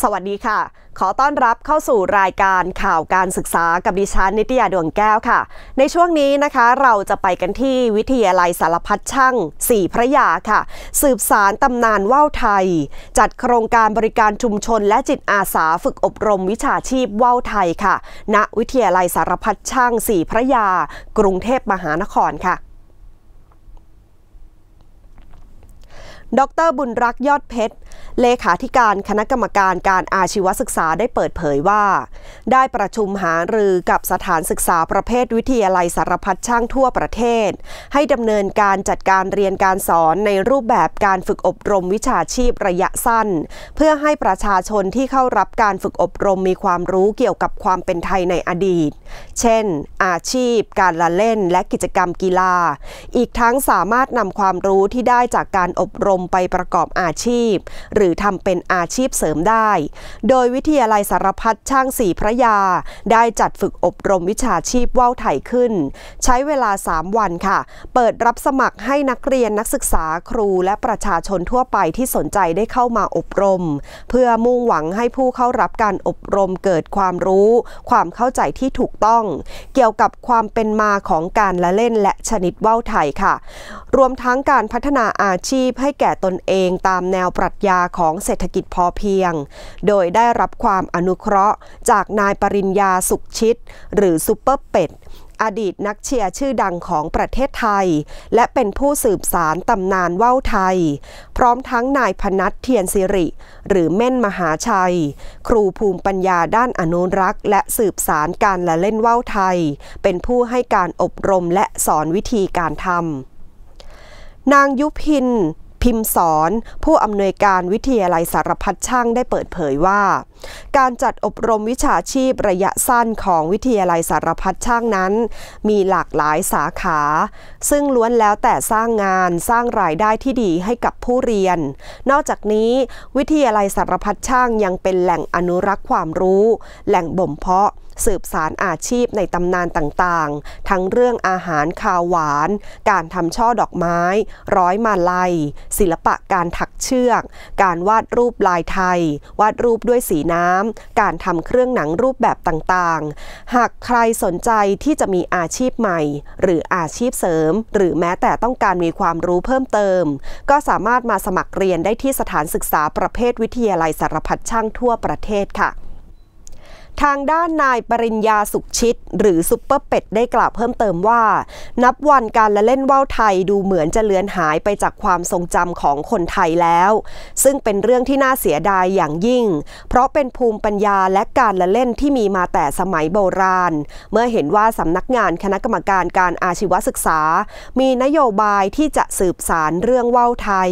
สวัสดีค่ะ ขอต้อนรับเข้าสู่รายการข่าวการศึกษากับดิฉันนิตยาดวงแก้วค่ะ ในช่วงนี้นะคะเราจะไปกันที่วิทยาลัยสารพัดช่างสี่พระยาค่ะ สืบสารตำนานว่าวไทย จัดโครงการบริการชุมชน และจิตอาสาฝึกอบรมวิชาชีพว่าวไทยค่ะ ณ วิทยาลัยสารพัดช่างสี่พระยา กรุงเทพมหานครค่ะ ดรบุญรักยอดเพชรเลขาธิการคณะกรรมการการอาชีวศึกษาได้เปิดเผยว่า ได้ประชุมหารือกับสถานศึกษาประเภทวิทยาลัยสารพัดช่างทั่วประเทศ ให้ดำเนินการจัดการเรียนการสอนในรูปแบบการฝึกอบรมวิชาชีพระยะสั้น เพื่อให้ประชาชนที่เข้ารับการฝึกอบรมมีความรู้เกี่ยวกับความเป็นไทยในอดีต เช่น อาชีพ การละเล่น และกิจกรรมกีฬา อีกทั้งสามารถนำความรู้ที่ได้จากการอบรมไปประกอบอาชีพหรือทำเป็นอาชีพเสริมได้ โดยวิทยาลัยสารพัดช่างสีพระยา ได้จัดฝึกอบรมวิชาชีพว่าวไถขึ้น ใช้เวลา 3 วันค่ะ เปิดรับสมัครให้นักเรียนนักศึกษาครูและประชาชนทั่วไปที่สนใจได้เข้ามาอบรม เพื่อมุ่งหวังให้ผู้เข้ารับการอบรมเกิดความรู้ ความเข้าใจที่ถูกต้อง เกี่ยวกับความเป็นมาของการละเล่น และชนิดว่าวไทยค่ะ รวมทั้งการพัฒนาอาชีพให้แก่ตนเองตามแนวปรัชญาของเศรษฐกิจพอเพียง โดยได้รับความอนุเคราะห์จากนายปริญญาสุขชิดหรือซูเปอร์เป็ด อดีตนักเชียร์ชื่อดังของประเทศไทย และเป็นผู้สืบสารตำนานว่าวไทย พร้อมทั้งนายพนัทเทียนสิริ หรือเม่นมหาชัย ครูภูมิปัญญาด้านอนุรักษ์ และสืบสารการละเล่นว่าวไทย เป็นผู้ให้การอบรมและสอนวิธีการทำนางยุพินพิมพ์สอนผู้อำนวยการวิทยาลัยสารพัดช่างได้เปิดเผยว่าการจัดอบรมวิชาชีพระยะสั้นของวิทยาลัยสารพัดช่างนั้น มีหลากหลายสาขา ซึ่งล้วนแล้วแต่สร้างงานสร้างรายได้ที่ดีให้กับผู้เรียน นอกจากนี้ วิทยาลัยสารพัดช่างยังเป็นแหล่งอนุรักษ์ความรู้ แหล่งบ่มเพาะ สืบสารอาชีพในตำนานต่างๆ ทั้งเรื่องอาหารคาวหวาน การทำช่อดอกไม้ ร้อยมาลัยศิลปะการถักเชือกการวาดรูปลายไทยวาดรูปด้วยสีน้ำการทำเครื่องหนังรูปแบบต่างๆ หากใครสนใจที่จะมีอาชีพใหม่ หรืออาชีพเสริม หรือแม้แต่ต้องการมีความรู้เพิ่มเติม ก็สามารถมาสมัครเรียนได้ที่สถานศึกษาประเภทวิทยาลัยสารพัดช่างทั่วประเทศค่ะทางด้านนายปริญญาสุขชิต หรือซุปเปอร์เป็ดได้กล่าวเพิ่มเติมว่า นับวันการละเล่นว่าวไทยดูเหมือนจะเลือนหายไปจากความทรงจำของคนไทยแล้ว ซึ่งเป็นเรื่องที่น่าเสียดายอย่างยิ่ง เพราะเป็นภูมิปัญญาและการละเล่นที่มีมาแต่สมัยโบราณ เมื่อเห็นว่าสำนักงานคณะกรรมการการอาชีวศึกษา มีนโยบายที่จะสืบสารเรื่องว่าวไทย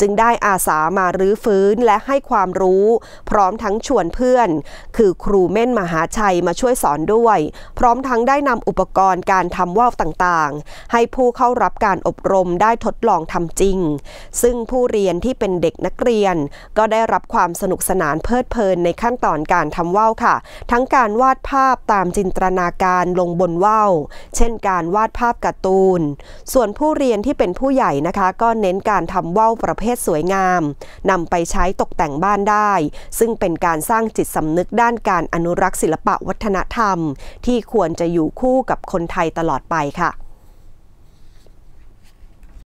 จึงได้อาสามารื้อฟื้นและให้ความรู้ พร้อมทั้งชวนเพื่อน คือครูเม่นนมหาชัยมาช่วยสอนด้วย พร้อมทั้งได้นำอุปกรณ์การทำว่าวต่างๆ ให้ผู้เข้ารับการอบรมได้ทดลองทำจริง ซึ่งผู้เรียนที่เป็นเด็กนักเรียนก็ได้รับความสนุกสนานเพลิดเพลินในขั้นตอนการทำว่าวค่ะ ทั้งการวาดภาพตามจินตนาการลงบนว่าวเช่นการวาดภาพการ์ตูนส่วนผู้เรียนที่เป็นผู้ใหญ่นะคะก็เน้นการทำว่าวประเภทสวยงามนำไปใช้ตกแต่งบ้านได้ ซึ่งเป็นการสร้างจิตสำนึกด้านการอนุรักษ์ศิลปะวัฒนธรรม ที่ควรจะอยู่คู่กับคนไทยตลอดไปค่ะ